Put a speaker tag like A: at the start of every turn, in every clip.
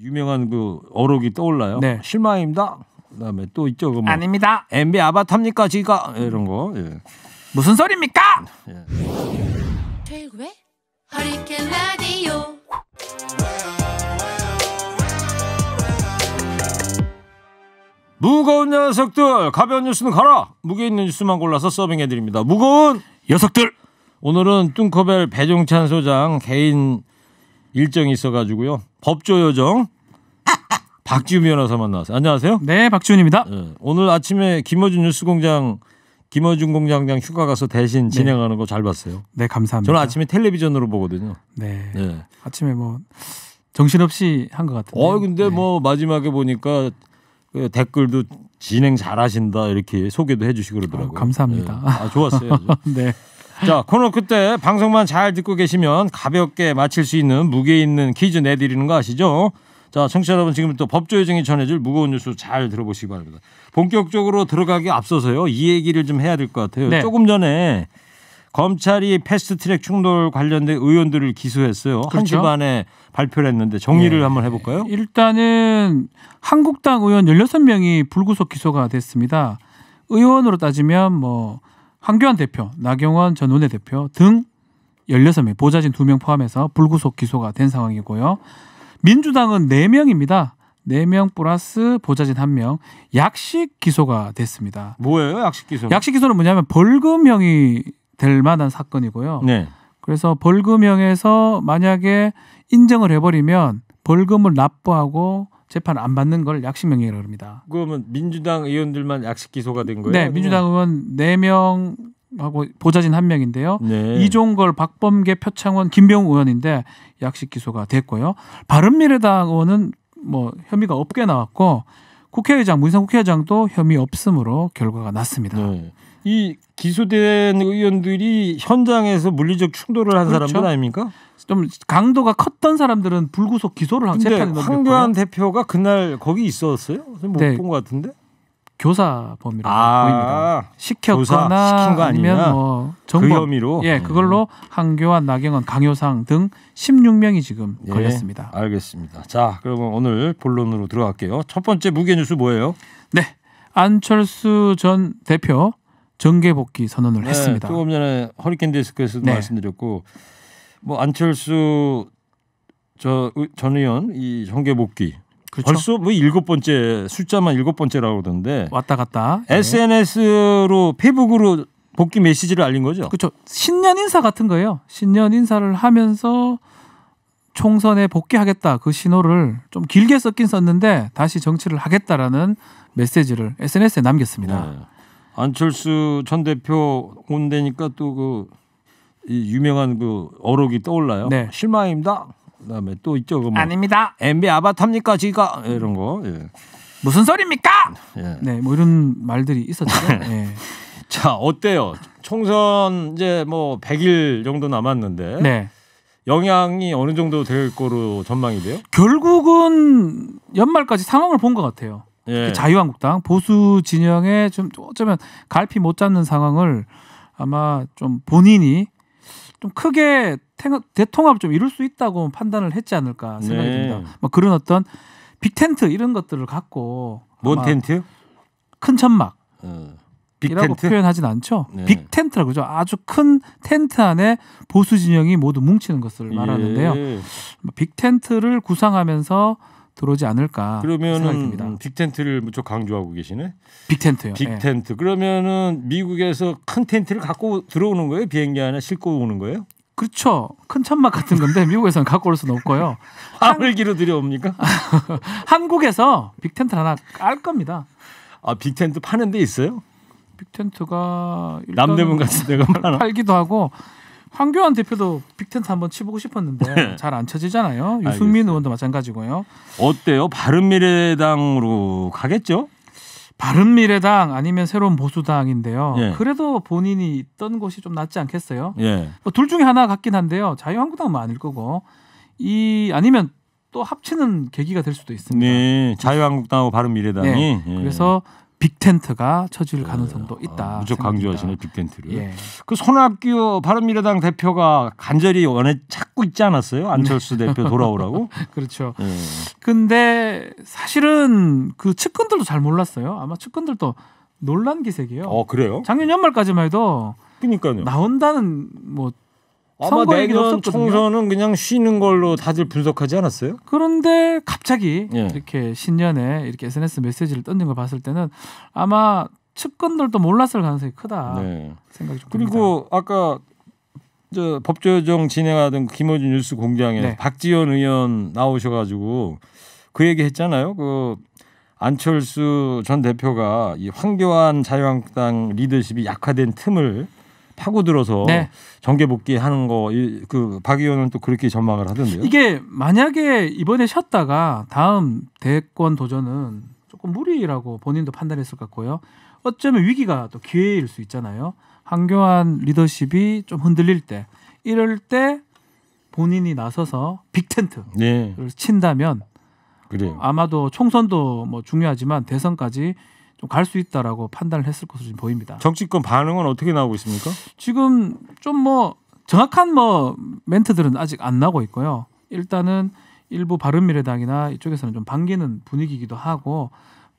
A: 유명한 그 어록이 떠올라요. 네. 실망입니다. 그다음에 또 있죠. 그 뭐, 아닙니다. MB 아바타입니까 지가 이런 거. 예. 무슨 소리입니까? 예.
B: 최고의 허리케인 라디오.
A: 무거운 녀석들 가벼운 뉴스는 가라 무게 있는 뉴스만 골라서 서빙해드립니다 무거운 녀석들 오늘은 뚱커벨 배종찬 소장 개인 일정이 있어가지고요. 법조 요정 박지훈 변호사 만나서 안녕하세요. 네, 박지훈입니다. 네, 오늘 아침에 김어준 뉴스공장 김어준 공장장 휴가 가서 대신 네. 진행하는
B: 거 잘 봤어요. 네, 감사합니다. 저는 아침에
A: 텔레비전으로
B: 보거든요. 네. 네. 아침에 뭐 정신없이 한 것 같은데. 어,
A: 근데 네. 뭐 마지막에 보니까 그 댓글도 진행 잘하신다 이렇게 소개도 해주시고 그러더라고요. 어,
B: 감사합니다. 네. 아, 좋았어요. 네.
A: 자 코너 그때 방송만 잘 듣고 계시면 가볍게 마칠 수 있는 무게 있는 퀴즈 내드리는 거 아시죠? 자 청취자 여러분 지금부터 법조여정이 전해줄 무거운 뉴스 잘 들어보시기 바랍니다. 본격적으로 들어가기 앞서서요 이 얘기를 좀 해야 될 것 같아요. 네. 조금 전에 검찰이 패스트트랙 충돌 관련된 의원들을 기소했어요. 그렇죠? 한시 반에 발표를 했는데 정리를 네. 한번 해볼까요?
B: 일단은 한국당 의원 16명이 불구속 기소가 됐습니다. 의원으로 따지면 뭐 한교안 대표, 나경원 전 원내대표 등 16명, 보좌진 2명 포함해서 불구속 기소가 된 상황이고요. 민주당은 4명입니다. 4명 플러스 보좌진 1명, 약식 기소가 됐습니다.
A: 뭐예요, 약식 기소? 약식
B: 기소는 뭐냐면 벌금형이 될 만한 사건이고요. 네. 그래서 벌금형에서 만약에 인정을 해버리면 벌금을 납부하고 재판을 안 받는 걸 약식명예라고 합니다.
A: 그러면 민주당 의원들만 약식 기소가 된 거예요? 네, 민주당
B: 의원 4명 하고 보좌진 한 명인데요. 네. 이종걸, 박범계, 표창원, 김병우 의원인데 약식 기소가 됐고요. 바른미래당 의원은 뭐 혐의가 없게 나왔고 국회의장 문상 국회의장도 혐의 없음으로 결과가 났습니다. 네. 이 기소된 의원들이 현장에서 물리적
A: 충돌을 한 그렇죠. 사람들 아닙니까?
B: 좀 강도가 컸던 사람들은 불구속 기소를 한 재판에 넘겼고요. 황교안
A: 대표가 그날 거기 있었어요? 못 네. 본것 같은데.
B: 교사 범위로 아~ 보입니다. 시켰거나 아니면 뭐 그 정범 그 혐의로 예 음. 그걸로 음. 한교환, 나경원, 강효상 등 16명이 지금 예, 걸렸습니다.
A: 알겠습니다.
B: 자 그러면 오늘 본론으로 들어갈게요. 첫 번째 무게 뉴스 뭐예요? 네 안철수 전 대표 정계 복귀 선언을 네, 했습니다.
A: 조금 전에 허리케인 데스크에서도 네. 말씀드렸고 뭐 안철수 저전 의원 이 정계 복귀 그렇죠? 벌써 뭐 일곱 번째 숫자만 일곱 번째라고 그러던데 왔다 갔다 네. SNS로 페북으로 복귀 메시지를 알린 거죠. 그렇죠.
B: 신년 인사 같은 거예요. 신년 인사를 하면서 총선에 복귀하겠다 그 신호를 좀 길게 썼긴 썼는데 다시 정치를 하겠다라는 메시지를 SNS에 남겼습니다. 네.
A: 안철수 전 대표 온대니까 또그 이 유명한 그 어록이 떠올라요. 네. 실망입니다. 그다음에 또 있죠. 그 뭐, 아닙니다. MB 아바타입니까 지가 이런 거. 예. 무슨 소리입니까?
B: 예. 네, 뭐 이런 말들이 있었죠.
A: 예. 자, 어때요? 총선 이제 뭐 100일 정도 남았는데 네. 영향이 어느 정도 될 거로 전망이 돼요?
B: 결국은 연말까지 상황을 본 것 같아요. 예. 자유한국당 보수 진영에 좀 어쩌면 갈피 못 잡는 상황을 아마 좀 본인이 좀 크게 대통합 좀 이룰 수 있다고 판단을 했지 않을까 생각이 네. 듭니다. 뭐 그런 어떤 빅 텐트 이런 것들을 갖고 뭔텐트큰 천막. 어. 이라고 표현하진 않죠. 네. 빅 텐트라고 그죠. 아주 큰 텐트 안에 보수 진영이 모두 뭉치는 것을 예. 말하는데요. 예. 빅 텐트를 구상하면서 들어오지 않을까 그러면은
A: 빅텐트를 무척 강조하고 계시네.
B: 빅텐트요. 빅텐트.
A: 네. 그러면은 미국에서 큰 텐트를 갖고 들어오는 거예요? 비행기 안에 싣고 오는 거예요? 예.
B: 그렇죠. 큰 천막 같은 건데 미국에서는 갖고 올 수는 없고요. 화물기로 들여옵니까? 한국에서 빅텐트 하나 깔 겁니다. 아 빅텐트 파는 데 있어요? 빅텐트가 남대문 같은 데가 팔기도 하고 황교안 대표도 빅텐트 한번 치보고 싶었는데 네. 잘안 쳐지잖아요. 유승민 의원도 마찬가지고요. 어때요? 바른미래당으로 가겠죠? 바른미래당 아니면 새로운 보수당인데요. 예. 그래도 본인이 있던 곳이 좀 낫지 않겠어요? 예. 뭐둘 중에 하나 같긴 한데요. 자유한국당은 뭐 아닐 거고 이 아니면 또 합치는 계기가 될 수도
A: 있습니다. 네, 자유한국당하고 바른미래당이 네. 예. 그래서
B: 빅텐트가 처질 네. 가능성도 아, 있다. 아, 무척
A: 강조하시네 빅텐트를. 예.
B: 그 손학규 바른미래당 대표가
A: 간절히 원해 찾고 있지 않았어요? 안철수 네. 대표 돌아오라고? 그렇죠. 예.
B: 근데 사실은 그 측근들도 잘 몰랐어요. 아마 측근들도 놀란 기색이에요. 어 그래요? 작년 연말까지만 해도 그니까요. 나온다는 뭐 아마 내년 총선은
A: 그냥 쉬는 걸로 다들 분석하지 않았어요?
B: 그런데 갑자기 예. 이렇게 신년에 이렇게 SNS 메시지를 던진 걸 봤을 때는 아마 측근들도 몰랐을 가능성이 크다 네. 생각이 좀 그리고 듭니다. 아까 저
A: 법조정 진행하던 김호준 뉴스 공장에 네. 박지원 의원 나오셔가지고 그 얘기 했잖아요. 그 안철수 전 대표가 이 황교안 자유한국당 리더십이 약화된 틈을 파고들어서 네. 정계 복귀하는 거
B: 그박 의원은 또 그렇게 전망을 하던데요. 이게 만약에 이번에 쉬었다가 다음 대권 도전은 조금 무리라고 본인도 판단했을 것 같고요. 어쩌면 위기가 또 기회일 수 있잖아요. 한교안 리더십이 좀 흔들릴 때 이럴 때 본인이 나서서 빅텐트를 네. 친다면 그래요. 아마도 총선도 뭐 중요하지만 대선까지 좀갈수 있다라고 판단을 했을 것으로 보입니다. 정치권 반응은 어떻게 나오고 있습니까? 지금 좀 뭐 정확한 뭐 멘트들은 아직 안나고 있고요. 일단은 일부 바른미래당이나 이쪽에서는 좀 반기는 분위기이기도 하고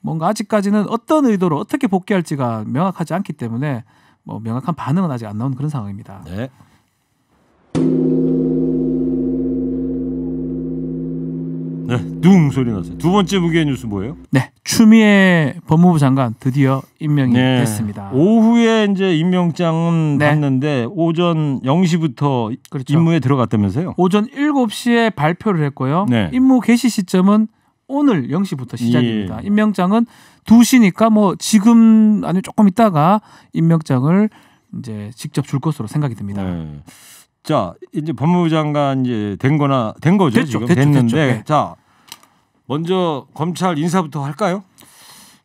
B: 뭔가 아직까지는 어떤 의도로 어떻게 복귀할지가 명확하지 않기 때문에 뭐 명확한 반응은 아직 안 나온 그런 상황입니다. 네.
A: 둥 소리 났어요. 두 번째 무게 뉴스 뭐예요? 네,
B: 추미애 법무부 장관 드디어 임명이 네. 됐습니다.
A: 오후에 이제 임명장은 네. 봤는데 오전 0시부터
B: 그렇죠. 임무에 들어갔다면서요? 오전 7시에 발표를 했고요. 네. 임무 개시 시점은 오늘 0시부터 예. 시작입니다. 예. 임명장은 2시니까 뭐 지금 아니 조금 있다가 임명장을 이제 직접 줄 것으로 생각이 듭니다. 네. 자,
A: 이제 법무부 장관 이제 된 거나 된 거죠, 됐죠, 지금 됐죠, 됐는데 됐죠. 네. 자,
B: 먼저 검찰 인사부터 할까요?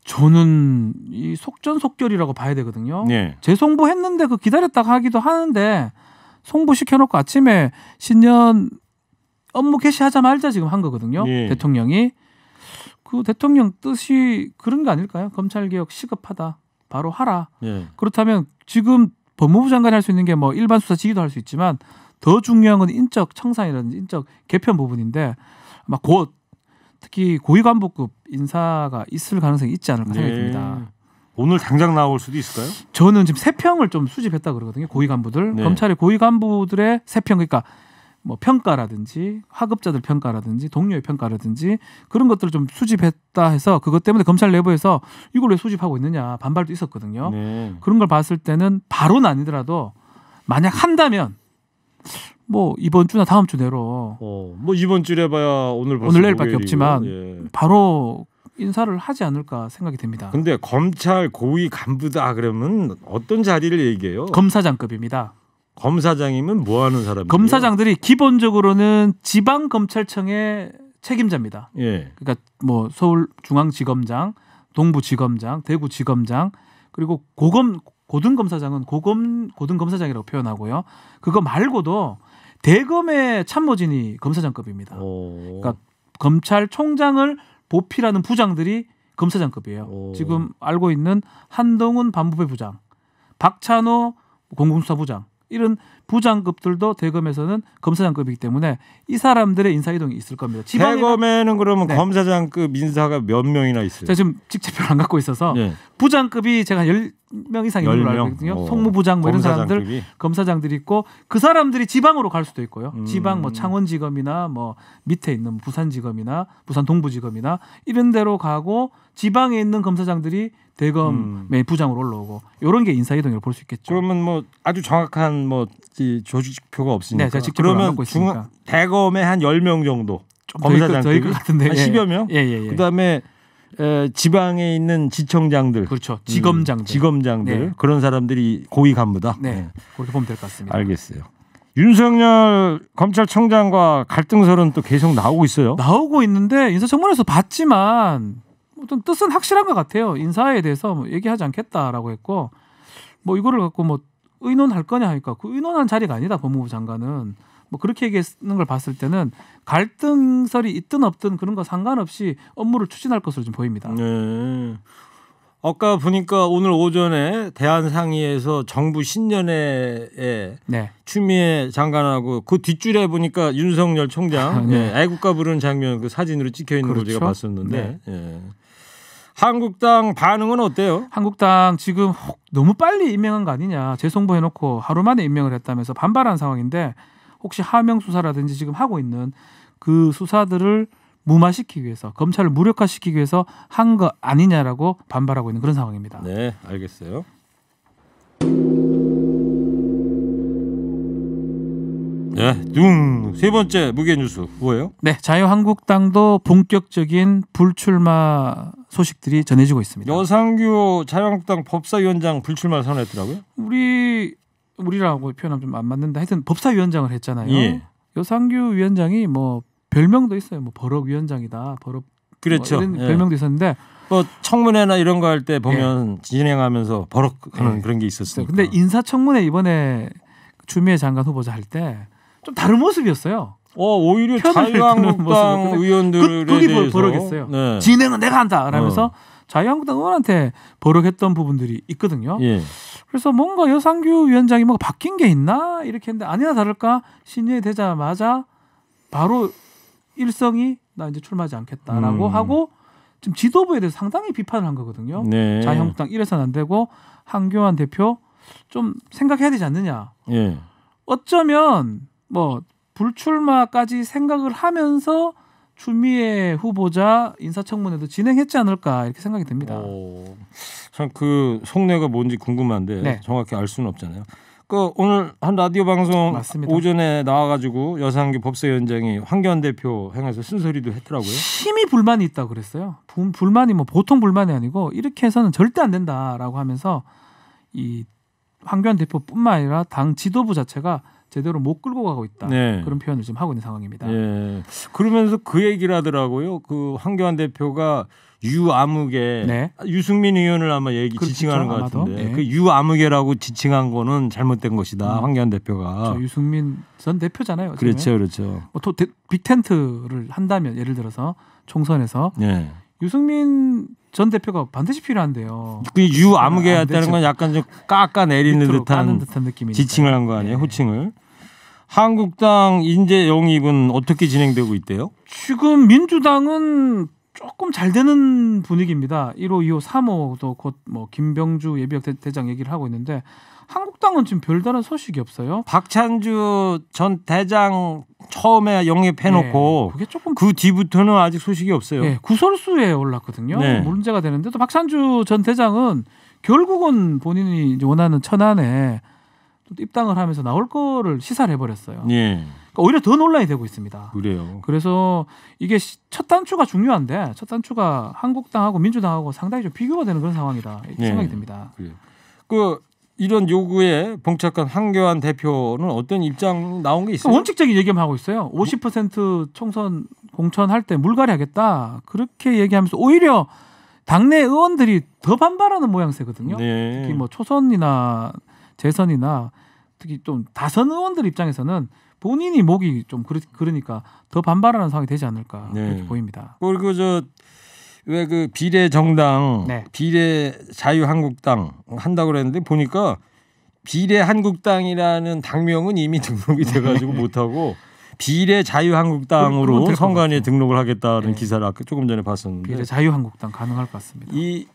B: 저는 이 속전속결이라고 봐야 되거든요. 네. 재송부했는데 그 기다렸다가 하기도 하는데 송부시켜놓고 아침에 신년 업무 개시하자 마자 지금 한 거거든요. 네. 대통령이 그 대통령 뜻이 그런 거 아닐까요? 검찰 개혁 시급하다. 바로 하라. 네. 그렇다면 지금 법무부 장관이 할 수 있는 게 뭐 일반 수사 지휘도 할 수 있지만 더 중요한 건 인적 청산이라든지 인적 개편 부분인데 아마 곧 특히 고위간부급 인사가 있을 가능성이 있지 않을까 생각이 예. 듭니다. 네. 오늘 당장 나올 수도 있을까요? 저는 지금 세평을 좀 수집했다 그러거든요. 고위 간부들 네. 검찰의 고위 간부들의 세평 그러니까 뭐 평가라든지 하급자들 평가라든지 동료의 평가라든지 그런 것들을 좀 수집했다 해서 그것 때문에 검찰 내부에서 이걸 왜 수집하고 있느냐 반발도 있었거든요. 네. 그런 걸 봤을 때는 바로는 아니더라도 만약 한다면 뭐 이번 주나 다음 주 내로 어, 뭐 이번 주에봐야 오늘 벌써 오늘 내일밖에 없지만 예. 바로 인사를 하지 않을까 생각이 됩니다.
A: 근데 검찰 고위 간부다
B: 그러면 어떤 자리를 얘기해요? 검사장급입니다. 검사장이면 뭐 하는 사람이에요? 검사장들이 기본적으로는 지방 검찰청의 책임자입니다. 예. 그러니까 뭐 서울 중앙지검장, 동부지검장, 대구지검장 그리고 고검 고등검사장은 고검 고등검사장이라고 표현하고요. 그거 말고도 대검의 참모진이 검사장급입니다. 오. 그러니까 검찰총장을 보필하는 부장들이 검사장급이에요. 오. 지금 알고 있는 한동훈 반부패 부장, 박찬호 공공수사부장, 이런 부장급들도 대검에서는 검사장급이기 때문에 이 사람들의 인사이동이 있을 겁니다. 대검에는
A: 그러면 네. 검사장급 인사가 몇 명이나 있어요? 제가 지금 직책표를 안 갖고 있어서 네.
B: 부장급이 제가 0명 이상 있는 걸로 알고 있거든요. 어. 송무부장 뭐 이런 사람들 검사장들이 있고 그 사람들이 지방으로 갈 수도 있고요. 음. 지방 뭐 창원지검이나 뭐 밑에 있는 부산지검이나 부산 동부지검이나 이런 데로 가고 지방에 있는 검사장들이 대검의 음. 부장으로 올라오고 이런 게 인사 이동을 볼 수 있겠죠. 그러면 뭐 아주 정확한 뭐 조직표가 없으니까. 네, 제가 직접 그러면 중
A: 대검에 한열명 정도 검사장 저희 같은데 한 10여 예. 명. 예, 예, 예. 그다음에 에, 지방에 있는 지청장들, 그렇죠. 지검장 음, 지검장들 네. 그런 사람들이 고위 간부다. 네, 네.
B: 그렇게 보면 될 것 같습니다. 알겠어요. 윤석열 검찰총장과 갈등설은 또 계속 나오고 있어요. 나오고 있는데 인사청문회에서 봤지만 어떤 뜻은 확실한 것 같아요. 인사에 대해서 뭐 얘기하지 않겠다라고 했고 뭐 이거를 갖고 뭐 의논할 거냐 하니까 그 의논한 자리가 아니다 법무부 장관은 뭐 그렇게 얘기했는 걸 봤을 때는 갈등설이 있든 없든 그런 거 상관없이 업무를 추진할 것으로 좀 보입니다. 네. 아까 보니까 오늘 오전에
A: 대한상의에서 정부 신년회에 네. 추미애 장관하고 그 뒷줄에 보니까 윤석열 총장 아, 네. 예, 애국가 부르는 장면 그 사진으로 찍혀 있는 그렇죠? 걸 제가 봤었는데 네. 예.
B: 한국당 반응은 어때요? 한국당 지금 너무 빨리 임명한 거 아니냐 재송부 해놓고 하루 만에 임명을 했다면서 반발한 상황인데 혹시 하명 수사라든지 지금 하고 있는 그 수사들을 무마시키기 위해서 검찰을 무력화시키기 위해서 한 거 아니냐라고 반발하고 있는 그런 상황입니다.
A: 네, 알겠어요. 네, 둥세 번째 무게 뉴스 뭐예요?
B: 네, 자유한국당도 본격적인 불출마 소식들이 전해지고 있습니다.
A: 여상규 자유한국당 법사위원장 불출마 선언했더라고요.
B: 우리 우리라고 표현하면 좀 안 맞는데 하여튼 법사위원장을 했잖아요. 예. 여상규 위원장이 뭐 별명도 있어요. 뭐 버럭 위원장이다. 뭐 버럭 그렇죠. 뭐 이런 예. 별명도 있었는데
A: 뭐 청문회나 이런 거 할 때 보면 예. 진행하면서 버럭하는 예. 그런 게 있었어요.
B: 근데 인사청문회 이번에 추미애 장관 후보자 할 때 좀 다른 모습이었어요. 어 오히려 자유한국당 의원들에 그, 그게 버럭했어요. 네. 진행은 내가 한다. 라면서 어. 자유한국당 의원한테 버럭했던 부분들이 있거든요. 예. 그래서 뭔가 여상규 위원장이 뭔가 바뀐 게 있나 이렇게 했는데 아니나 다를까 신뢰 되자마자 바로 일성이 나 이제 출마하지 않겠다라고 음. 하고 지금 지도부에 대해서 상당히 비판을 한 거거든요. 네. 자유한국당 이래서는 안 되고 한교안 대표 좀 생각해야 되지 않느냐. 예. 어쩌면 뭐 불출마까지 생각을 하면서 추미애 후보자 인사청문회도 진행했지 않을까 이렇게 생각이 듭니다. 참 그 속내가
A: 뭔지 궁금한데 네. 정확히 알 수는 없잖아요. 그 오늘 한 라디오 방송 맞습니다. 오전에 나와가지고 여상규 법사위원장이 황교안 대표 행해서 쓴소리도 했더라고요. 심히 불만이
B: 있다 그랬어요. 부, 불만이 뭐 보통 불만이 아니고 이렇게 해서는 절대 안 된다라고 하면서 이 황교안 대표뿐만 아니라 당 지도부 자체가 제대로 못 끌고 가고 있다. 네. 그런 표현을 지금 하고 있는 상황입니다.
A: 예. 그러면서 그 얘기를 하더라고요. 그 황교안 대표가 유아무개 네. 유승민 의원을 아마 얘기 그렇죠 지칭하는 것 같은데 네. 그
B: 유아무개라고
A: 지칭한 거는 잘못된 것이다 음. 황교안 대표가 그렇죠.
B: 유승민 전 대표잖아요. 그렇죠, 그렇죠. 뭐, 또 빅텐트를 한다면 예를 들어서 총선에서 네. 유승민 전 대표가 반드시 필요한데요. 그 유아무개였다는 아, 건 약간 좀 깎아 내리는 듯한, 듯한
A: 지칭을 한 거 아니에요? 네. 호칭을. 한국당 인재 영입은 어떻게 진행되고 있대요?
B: 지금 민주당은 조금 잘 되는 분위기입니다. 1호, 2호, 3호도 곧 뭐 김병주 예비역 대장 얘기를 하고 있는데 한국당은 지금 별다른 소식이 없어요. 박찬주 전 대장 처음에 영입해놓고 네, 그게 조금 그
A: 뒤부터는 아직
B: 소식이 없어요. 네, 구설수에 올랐거든요. 네. 문제가 되는데 또 박찬주 전 대장은 결국은 본인이 원하는 천안에 입당을 하면서 나올 거를 시사를 해버렸어요. 예. 그러니까 오히려 더 논란이 되고 있습니다. 그래요. 그래서 이게 첫 단추가 중요한데 첫 단추가 한국당하고 민주당하고 상당히 좀 비교가 되는 그런 상황이다 이렇게 예. 생각이
A: 듭니다. 그래요. 그 이런 요구에 봉착한 한교안 대표는 어떤 입장 나온 게 있어요? 그러니까
B: 원칙적인 얘기만 하고 있어요. 50% 총선 공천할 때 물갈이하겠다 그렇게 얘기하면서 오히려 당내 의원들이 더 반발하는 모양새거든요. 네. 특히 뭐 초선이나 재선이나 특히 좀 다선 의원들 입장에서는 본인이 목이 좀 그러, 그러니까 더 반발하는 상황이 되지 않을까 네. 이렇게 보입니다. 그리고 저
A: 왜그 그 비례 정당, 네. 비례 자유한국당 한다고 그랬는데 보니까 비례 한국당이라는 당명은 이미 등록이 돼가지고 네. 못하고 비례 자유한국당으로 선관위에 등록을 하겠다는 네. 기사를 아까 조금 전에 봤었는데 비례 자유한국당
B: 가능할 것 같습니다.
A: 이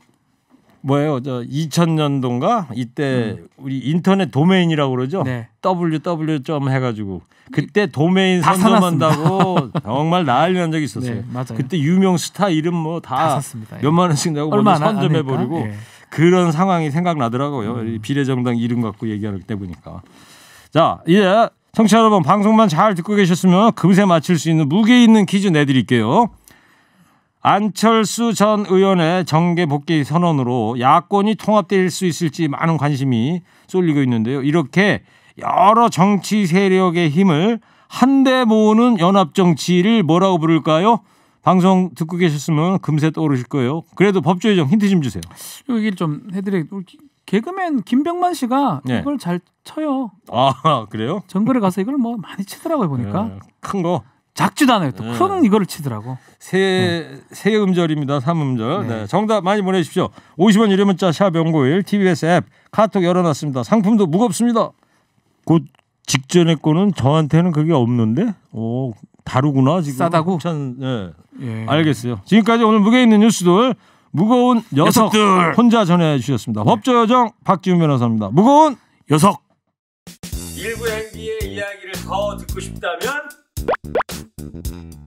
A: 뭐예요? 저 2000년도인가 이때 음. 우리 인터넷 도메인이라고 그러죠. 네. ww 점 해가지고 그때 도메인 선점한다고 정말 난리난 적이 있었어요. 네, 맞아요. 그때 유명 스타 이름 뭐다 예. 몇만 원씩 내고 먼저 선점해 버리고 예. 그런 상황이 생각나더라고요. 음. 비례정당 이름 갖고 얘기하는 때 보니까 자 이제 청취자 여러분 방송만 잘 듣고 계셨으면 금세 맞출 수 있는 무게 있는 퀴즈 내드릴게요. 안철수 전 의원의 정계 복귀 선언으로 야권이 통합될 수 있을지 많은 관심이 쏠리고 있는데요. 이렇게 여러 정치 세력의 힘을 한데 모으는 연합 정치를 뭐라고 부를까요? 방송 듣고 계셨으면 금세 떠오르실 거예요. 그래도 법조의정 힌트 좀 주세요.
B: 얘기를좀 해드려. 개그맨 김병만 씨가 네. 이걸 잘 쳐요. 아 그래요? 정글에 가서 이걸 뭐 많이 치더라고요 보니까. 네, 큰 거. 작지도 않아요. 또큰 네. 이거를 치더라고. 세, 세
A: 네. 음절입니다. 3음절 네. 네. 정답 많이 보내십시오 50원 유료 문자 샵 연구일 TBS 앱 카톡 열어놨습니다. 상품도 무겁습니다. 곧 직전에 거는 저한테는 그게 없는데? 오, 다르구나 지금. 싸다고? 참, 예. 예. 알겠어요. 지금까지 오늘 무게 있는 뉴스들 무거운 녀석 녀석들. 혼자 전해주셨습니다. 네. 법조여정 박지훈 변호사입니다. 무거운 녀석. 일부 행기의 이야기를 더 듣고 싶다면 Mm-hmm.